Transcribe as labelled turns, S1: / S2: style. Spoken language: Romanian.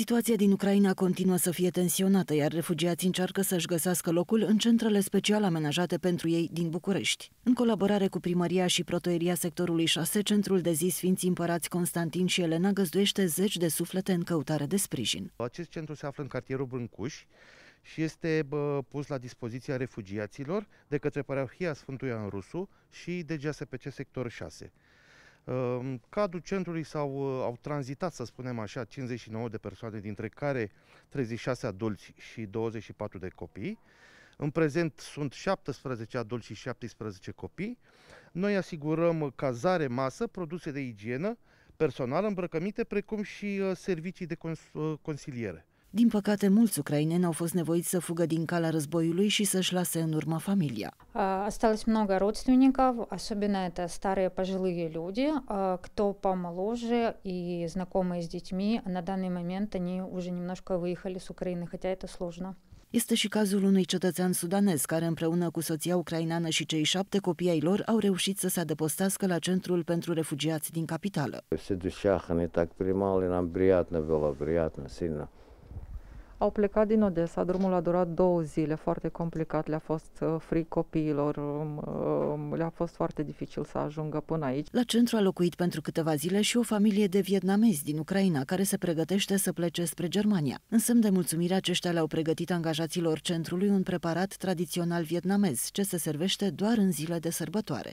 S1: Situația din Ucraina continuă să fie tensionată, iar refugiații încearcă să-și găsească locul în centrele special amenajate pentru ei din București. În colaborare cu primăria și protoieria sectorului 6, centrul de zi Sfinții Împărați Constantin și Elena găzduiește zeci de suflete în căutare de sprijin.
S2: Acest centru se află în cartierul Brâncuș și este bă, pus la dispoziția refugiaților de către Parahia Sfântuia în Rusu și de GSPC Sector 6. În ehm, cadrul centrului s-au uh, au tranzitat, să spunem așa, 59 de persoane, dintre care 36 adulți și 24 de copii. În prezent sunt 17 adulți și 17 copii. Noi asigurăm cazare, masă, produse de igienă, personal, îmbrăcăminte, precum și uh, servicii de cons
S1: uh, consiliere. Din păcate, mulți ucraineni au fost nevoiți să fugă din calea războiului și să-și lase în urmă familia.
S3: Осталось много родственников, особенно это старые пожилые люди, кто помоложе и знакомые с детьми. На данный момент они уже немножко выехали с Украины, хотя это сложно.
S1: Este și cazul unui cetățean sudanez care împreună cu soția ucraineană și cei șapte copii ai lor au reușit să se adăpostească la centrul
S4: pentru refugiați din capitală.
S2: Se dușea, ne так принимали, нам приятно было, приятно,
S3: сильно.
S4: Au plecat din Odessa, drumul a durat două zile, foarte complicat, le-a fost uh, fric copiilor, um, um, le-a fost foarte dificil să ajungă până aici.
S1: La centru a locuit pentru câteva zile și o familie de vietnamezi din Ucraina, care se pregătește să plece spre Germania. În semn de mulțumire, aceștia le-au pregătit angajaților centrului un preparat tradițional vietnamez, ce se servește doar în zile de sărbătoare.